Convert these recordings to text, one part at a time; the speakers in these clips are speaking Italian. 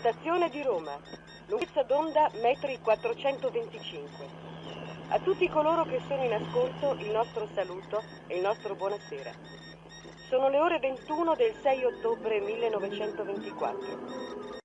Stazione di Roma, lunghezza d'onda metri 425. A tutti coloro che sono in ascolto il nostro saluto e il nostro buonasera. Sono le ore 21 del 6 ottobre 1924.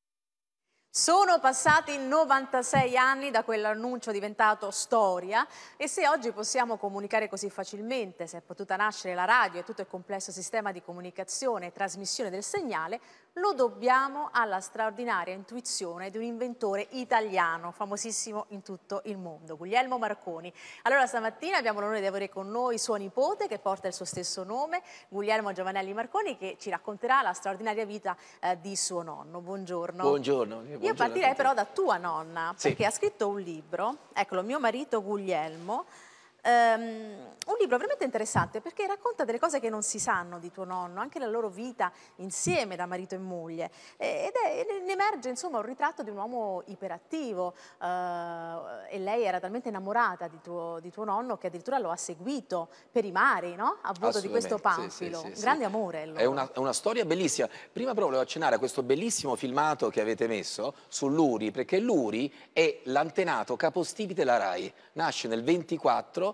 Sono passati 96 anni da quell'annuncio diventato storia e se oggi possiamo comunicare così facilmente, se è potuta nascere la radio e tutto il complesso sistema di comunicazione e trasmissione del segnale, lo dobbiamo alla straordinaria intuizione di un inventore italiano, famosissimo in tutto il mondo, Guglielmo Marconi. Allora stamattina abbiamo l'onore di avere con noi suo nipote che porta il suo stesso nome, Guglielmo Giovanelli Marconi, che ci racconterà la straordinaria vita eh, di suo nonno. Buongiorno. Buongiorno. buongiorno Io partirei però da tua nonna, perché ha scritto un libro, eccolo, mio marito Guglielmo, Um, un libro veramente interessante perché racconta delle cose che non si sanno di tuo nonno, anche la loro vita insieme da marito e moglie. Ed è, ne emerge insomma un ritratto di un uomo iperattivo uh, e lei era talmente innamorata di tuo, di tuo, nonno che addirittura lo ha seguito per i mari, no? A bordo di questo panfilo. Sì, sì, sì, Grande amore. Allora. È, una, è una storia bellissima. Prima però volevo accennare a questo bellissimo filmato che avete messo sull'Uri, perché l'Uri è l'antenato capostipite della RAI. Nasce nel 24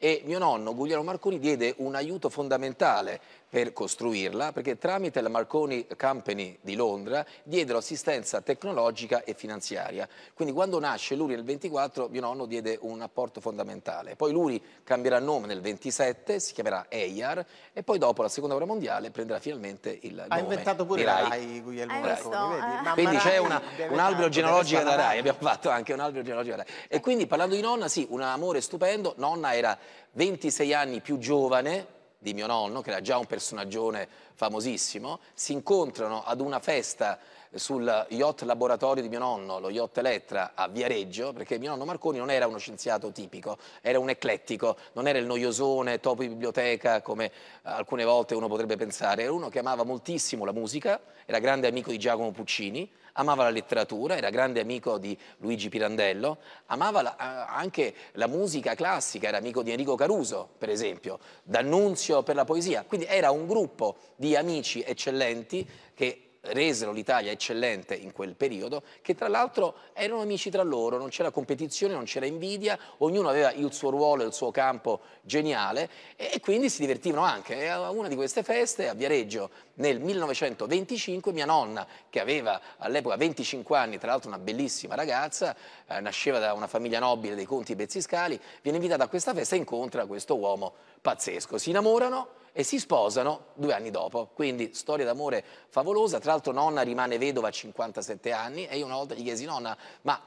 e mio nonno Guglielmo Marconi diede un aiuto fondamentale per costruirla perché tramite la Marconi Company di Londra diedero assistenza tecnologica e finanziaria. Quindi quando nasce Luri nel 24 mio nonno diede un apporto fondamentale. Poi Luri cambierà nome nel 27, si chiamerà EIAR e poi dopo la seconda guerra mondiale prenderà finalmente il ha nome. Ha inventato pure Rai, Rai Guglielmo Marconi. Vedi? Eh. Quindi c'è un albero genealogico da Rai, abbiamo fatto anche un albero genealogico da Rai. E quindi parlando di nonna, sì, un amore stupendo, nonna era 26 anni più giovane di mio nonno, che era già un personaggione famosissimo, si incontrano ad una festa sul yacht laboratorio di mio nonno, lo yacht Elettra a Viareggio, perché mio nonno Marconi non era uno scienziato tipico, era un eclettico, non era il noiosone, topo di biblioteca come alcune volte uno potrebbe pensare, era uno che amava moltissimo la musica, era grande amico di Giacomo Puccini, amava la letteratura, era grande amico di Luigi Pirandello, amava la, eh, anche la musica classica, era amico di Enrico Caruso, per esempio, D'Annunzio per la poesia, quindi era un gruppo di amici eccellenti che resero l'Italia eccellente in quel periodo, che tra l'altro erano amici tra loro, non c'era competizione, non c'era invidia, ognuno aveva il suo ruolo, il suo campo geniale e quindi si divertivano anche. E a una di queste feste a Viareggio nel 1925 mia nonna, che aveva all'epoca 25 anni, tra l'altro una bellissima ragazza, eh, nasceva da una famiglia nobile dei conti bezziscali, viene invitata a questa festa e incontra questo uomo pazzesco. Si innamorano e si sposano due anni dopo. Quindi storia d'amore favolosa. Tra l'altro nonna rimane vedova a 57 anni e io una volta gli chiesi nonna, ma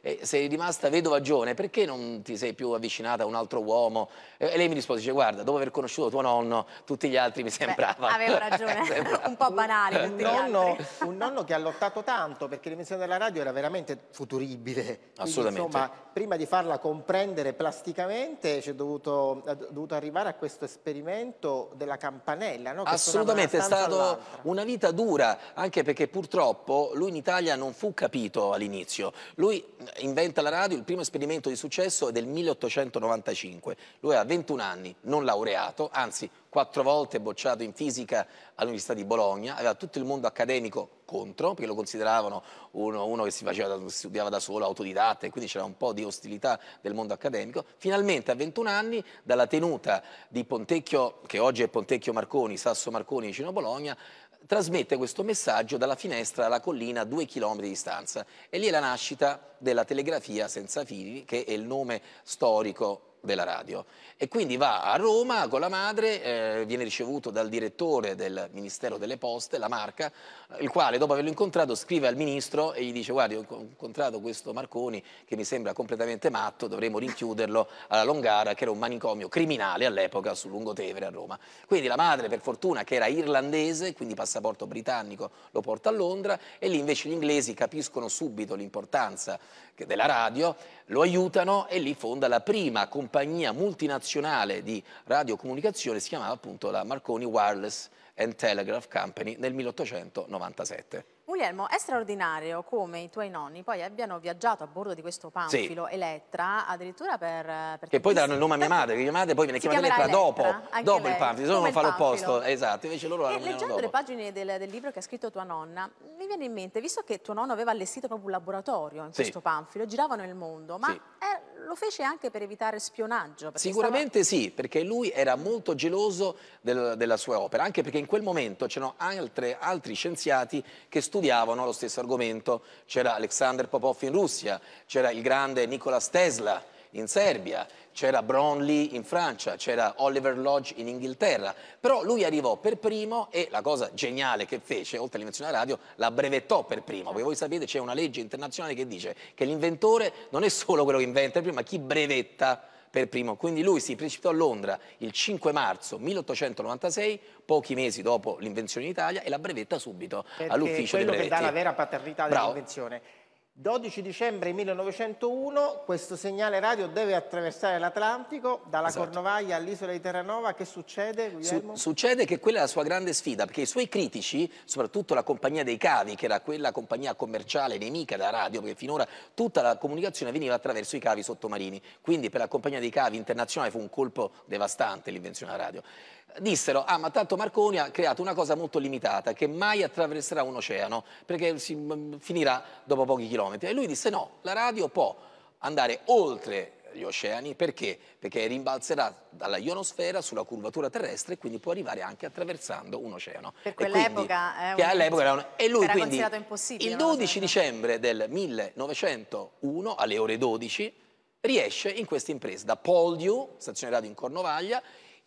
eh, sei rimasta vedova giovane, perché non ti sei più avvicinata a un altro uomo? E lei mi rispose, dice, guarda, dopo aver conosciuto tuo nonno, tutti gli altri mi sembrava... Beh, aveva ragione, un po' banale. Un nonno, un nonno, che ha lottato tanto perché l'emissione della radio era veramente futuribile. Assolutamente. Quindi, insomma, prima di farla comprendere plasticamente, ci è dovuto, è dovuto arrivare a questo esperimento della campanella. No? Assolutamente, è stata una vita dura, anche perché purtroppo lui in Italia non fu capito all'inizio. Lui eh, inventa la radio, il primo esperimento di successo è del 1895, lui ha 21 anni, non laureato, anzi quattro volte bocciato in fisica all'Università di Bologna, aveva tutto il mondo accademico contro, perché lo consideravano uno, uno che si faceva, studiava da solo, autodidatta, e quindi c'era un po' di ostilità del mondo accademico. Finalmente a 21 anni, dalla tenuta di Pontecchio, che oggi è Pontecchio Marconi, Sasso Marconi vicino a Bologna, trasmette questo messaggio dalla finestra alla collina a due chilometri di distanza. E lì è la nascita della telegrafia senza fili, che è il nome storico della radio. E quindi va a Roma con la madre, eh, viene ricevuto dal direttore del Ministero delle Poste, la Marca, il quale dopo averlo incontrato scrive al ministro e gli dice guardi ho incontrato questo Marconi che mi sembra completamente matto, dovremmo rinchiuderlo alla Longara che era un manicomio criminale all'epoca sul Lungotevere a Roma. Quindi la madre per fortuna che era irlandese, quindi passaporto britannico, lo porta a Londra e lì invece gli inglesi capiscono subito l'importanza della radio, lo aiutano e lì fonda la prima compagnia compagnia multinazionale di radiocomunicazione, si chiamava appunto la Marconi Wireless and Telegraph Company nel 1897. Guglielmo, è straordinario come i tuoi nonni poi abbiano viaggiato a bordo di questo panfilo sì. Elettra, addirittura per... Eh, per che poi danno il nome a mia madre, che mia madre poi viene chiamata Elettra, Elettra, dopo, dopo lei. il panfilo, se no non fa l'opposto, esatto, invece loro e leggendo dopo. le pagine del, del, libro che ha scritto tua nonna, mi viene in mente, visto che tuo nonno aveva allestito proprio un laboratorio in sì. questo panfilo, giravano il mondo, ma sì. è, lo fece anche per evitare spionaggio? Sicuramente stava... sì, perché lui era molto geloso del, della sua opera, anche perché in quel momento c'erano altri scienziati che studiavano studiavano lo stesso argomento. C'era Alexander Popov in Russia, c'era il grande Nikola Tesla in Serbia, c'era Bromley in Francia, c'era Oliver Lodge in Inghilterra, però lui arrivò per primo e la cosa geniale che fece, oltre all'invenzione della radio, la brevettò per primo, perché voi sapete c'è una legge internazionale che dice che l'inventore non è solo quello che inventa prima, ma chi brevetta per primo. Quindi lui si precipitò a Londra il 5 marzo 1896, pochi mesi dopo l'invenzione in Italia, e la brevetta subito all'ufficio di brevetti. È quello che dà la vera paternità dell'invenzione. 12 dicembre 1901 questo segnale radio deve attraversare l'Atlantico dalla esatto. Cornovaglia all'isola di Terranova. Che succede, Su succede che quella è la sua grande sfida, perché i suoi critici, soprattutto la compagnia dei cavi, che era quella compagnia commerciale nemica della radio, perché finora tutta la comunicazione veniva attraverso i cavi sottomarini. Quindi per la compagnia dei cavi internazionale fu un colpo devastante l'invenzione della radio dissero, ah ma tanto Marconi ha creato una cosa molto limitata, che mai attraverserà un oceano, perché si mm, finirà dopo pochi chilometri. E lui disse no, la radio può andare oltre gli oceani perché? Perché rimbalzerà dalla ionosfera sulla curvatura terrestre e quindi può arrivare anche attraversando un oceano. Per quell'epoca eh, all'epoca era, un, e lui era quindi, considerato impossibile. Il 12 dicembre del 1901 alle ore 12 riesce in questa impresa da Poldhu, stazione radio in Cornovaglia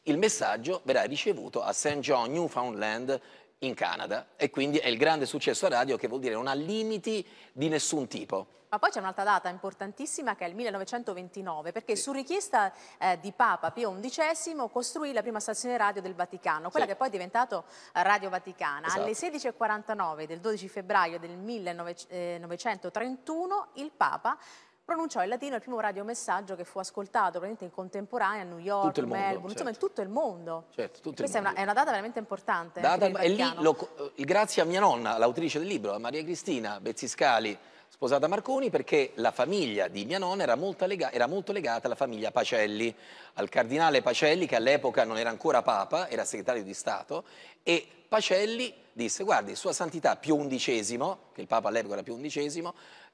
il messaggio verrà ricevuto a St. John, Newfoundland, in Canada e quindi è il grande successo radio che vuol dire non ha limiti di nessun tipo. Ma poi c'è un'altra data importantissima che è il 1929 perché sì. su richiesta eh, di Papa Pio XI costruì la prima stazione radio del Vaticano, quella sì. che poi è diventata eh, Radio Vaticana. Esatto. Alle 16.49 del 12 febbraio del 1931 il Papa pronunciò in latino il primo radiomessaggio che fu ascoltato in contemporanea a New York, mondo, Melbourne, certo. insomma in tutto il mondo. Certo, tutto questa il mondo. È, una, è, una, data veramente importante. Data, e lì, lo, eh, grazie a mia nonna, l'autrice del libro, a Maria Cristina Bezziscali, sposata Marconi, perché la famiglia di mia nonna era molto, lega, era molto legata alla famiglia Pacelli, al cardinale Pacelli che all'epoca non era ancora papa, era segretario di Stato, e Pacelli disse, guardi, Sua Santità Pio XI, che il papa all'epoca era Pio XI,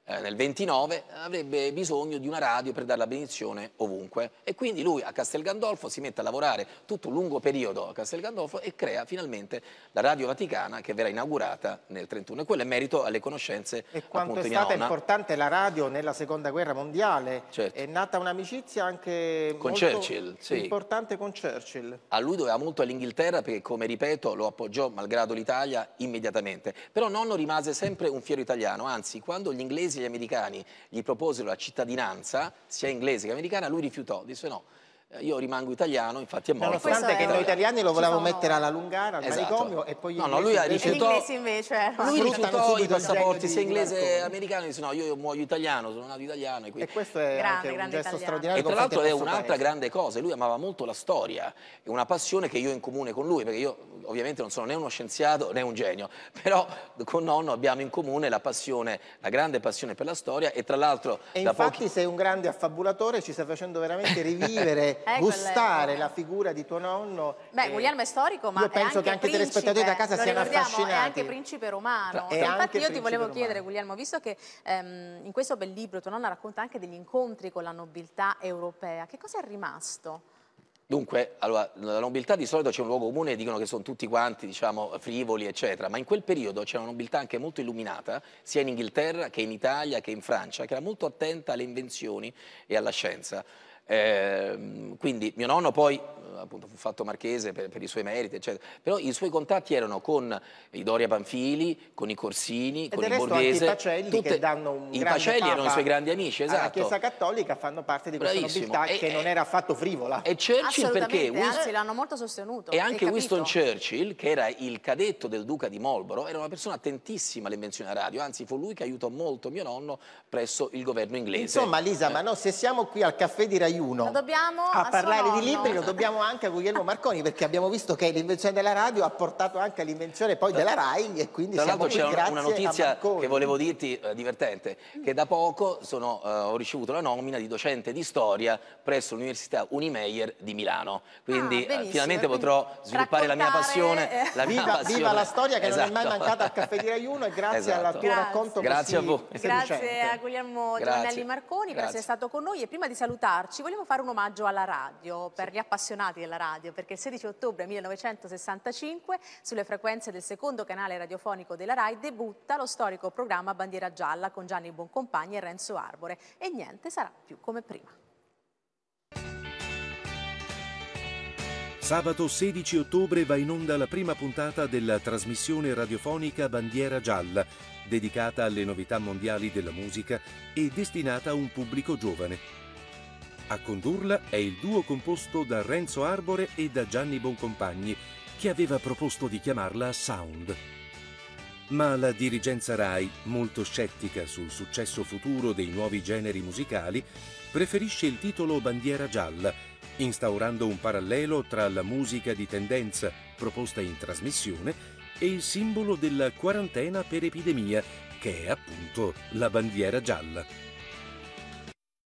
eh, nel 29 avrebbe bisogno di una radio per dare la benedizione ovunque e quindi lui a Castel Gandolfo si mette a lavorare tutto un lungo periodo a Castel Gandolfo e crea finalmente la Radio Vaticana che verrà inaugurata nel 31 e quello è merito alle conoscenze e quanto è stata importante la radio nella seconda guerra mondiale certo. è nata un'amicizia anche con Churchill, sì. importante con Churchill a lui doveva molto all'Inghilterra perché come ripeto lo appoggiò malgrado l'Italia immediatamente però nonno rimase sempre un fiero italiano anzi quando gli inglesi inglesi e gli americani gli proposero la cittadinanza, sia inglese che americana, lui rifiutò, disse no, eh, io rimango italiano, infatti è morto. Nonostante che noi italiani lo volevamo mettere alla Lungara, al esatto. manicomio e poi gli No, no, lui ha rifiutato. L'inglese invece eh. Lui rifiutò i passaporti sia inglese e americano, dice no, io muoio italiano, sono nato italiano e, quindi... e questo è grande, un gesto italiano. straordinario. E tra l'altro è un'altra grande cosa, lui amava molto la storia, è una passione che io ho in comune con lui, perché io ovviamente non sono né uno scienziato né un genio, però con nonno abbiamo in comune la passione, la grande passione per la storia e tra l'altro E infatti pochi... sei un grande affabulatore, ci stai facendo veramente rivivere eh, gustare quelle... la figura di tuo nonno. Beh, eh, Guglielmo è storico, ma io penso che anche i telespettatori da casa siano affascinati. È anche principe romano. È Infatti io ti volevo romano. chiedere, Guglielmo, visto che ehm, in questo bel libro tuo nonno racconta anche degli incontri con la nobiltà europea, che cosa è rimasto? Dunque, allora, nella nobiltà di solito c'è un luogo comune, dicono che sono tutti quanti, diciamo, frivoli, eccetera, ma in quel periodo c'era una nobiltà anche molto illuminata, sia in Inghilterra che in Italia che in Francia, che era molto attenta alle invenzioni e alla scienza. Eh, quindi mio nonno poi appunto fu fatto marchese per, per, i suoi meriti, eccetera. Però i suoi contatti erano con i Doria Panfili, con i Corsini, e con il Borghese. I Pacelli tutte, che danno un I Pacelli erano i suoi grandi amici, esatto. La Chiesa Cattolica fanno parte di questa Bravissimo. nobiltà e, che e, non era affatto frivola. E Churchill perché... anzi l'hanno molto sostenuto. E anche Winston Churchill, che era il cadetto del duca di Marlborough, era una persona attentissima all'invenzione a radio, anzi fu lui che aiutò molto mio nonno presso il governo inglese. Insomma Lisa, eh. ma no, se siamo qui al caffè di Radio Rai 1 a parlare di libri, lo dobbiamo anche a Guglielmo Marconi perché abbiamo visto che l'invenzione della radio ha portato anche all'invenzione poi della Rai e quindi Tra l'altro c'è una, notizia che volevo dirti eh, divertente, che da poco sono, eh, ho ricevuto la nomina di docente di storia presso l'Università Unimeyer di Milano, quindi ah, eh, finalmente potrò sviluppare la mia passione. Eh. La mia viva, passione. viva, la storia che esatto. non è mai esatto. mancata al Caffè di Rai 1 e grazie esatto. al tuo grazie. racconto Grazie a voi. Grazie a Guglielmo Giovanelli Marconi grazie. per essere stato con noi e prima di salutarci oggi vogliamo fare un omaggio alla radio, per sì. gli appassionati della radio, perché il 16 ottobre 1965 sulle frequenze del secondo canale radiofonico della RAI debutta lo storico programma Bandiera Gialla con Gianni Boncompagni e Renzo Arbore e niente sarà più come prima. Sabato 16 ottobre va in onda la prima puntata della trasmissione radiofonica Bandiera Gialla, dedicata alle novità mondiali della musica e destinata a un pubblico giovane. A condurla è il duo composto da Renzo Arbore e da Gianni Boncompagni, che aveva proposto di chiamarla Sound. Ma la dirigenza RAI, molto scettica sul successo futuro dei nuovi generi musicali, preferisce il titolo Bandiera gialla, instaurando un parallelo tra la musica di tendenza proposta in trasmissione e il simbolo della quarantena per epidemia, che è appunto la bandiera gialla.